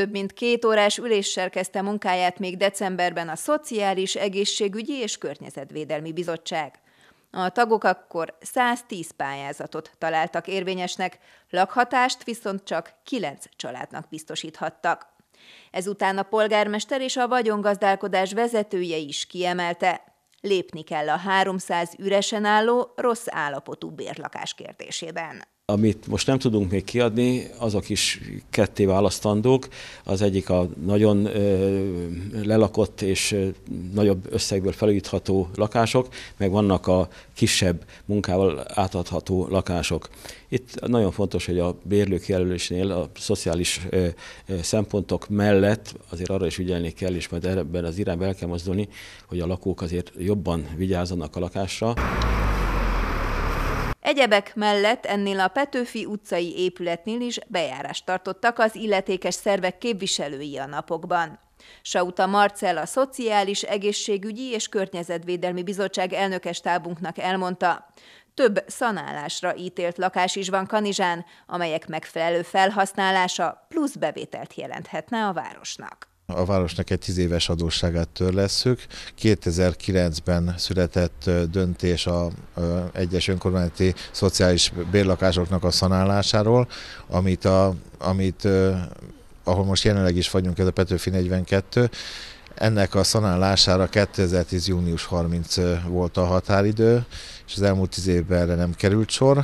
Több mint két órás üléssel kezdte munkáját még decemberben a Szociális, Egészségügyi és Környezetvédelmi Bizottság. A tagok akkor 110 pályázatot találtak érvényesnek, lakhatást viszont csak 9 családnak biztosíthattak. Ezután a polgármester és a vagyongazdálkodás vezetője is kiemelte, lépni kell a 300 üresen álló, rossz állapotú bérlakás kérdésében. Amit most nem tudunk még kiadni, azok is ketté választandók. Az egyik a nagyon lelakott és nagyobb összegből felújítható lakások, meg vannak a kisebb munkával átadható lakások. Itt nagyon fontos, hogy a bérlők jelölésnél a szociális szempontok mellett azért arra is ügyelni kell, és majd ebben az irányba el kell mozdulni, hogy a lakók azért jobban vigyázzanak a lakásra. Egyebek mellett ennél a Petőfi utcai épületnél is bejárást tartottak az illetékes szervek képviselői a napokban. Sauta Marcel a Szociális, Egészségügyi és Környezetvédelmi Bizottság elnökes tábunknak elmondta, több szanálásra ítélt lakás is van Kanizsán, amelyek megfelelő felhasználása plusz bevételt jelenthetne a városnak a városnak egy tíz éves adósságát törlesszük. 2009-ben született döntés a egyes önkormányzati szociális bérlakásoknak a szanálásáról, amit, a, amit ahol most jelenleg is vagyunk, ez a Petőfi 42, ennek a szanálására 2010. június 30 volt a határidő, és az elmúlt tíz évben erre nem került sor,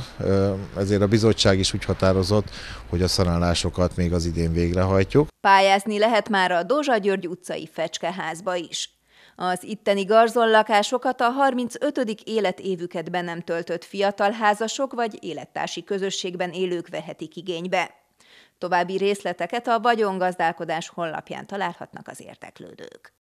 ezért a bizottság is úgy határozott, hogy a szanálásokat még az idén végrehajtjuk. Pályázni lehet már a Dózsa György utcai fecskeházba is. Az itteni garzonlakásokat a 35. életévüket be nem töltött fiatal házasok vagy élettársi közösségben élők vehetik igénybe. További részleteket a vagyongazdálkodás honlapján találhatnak az érteklődők.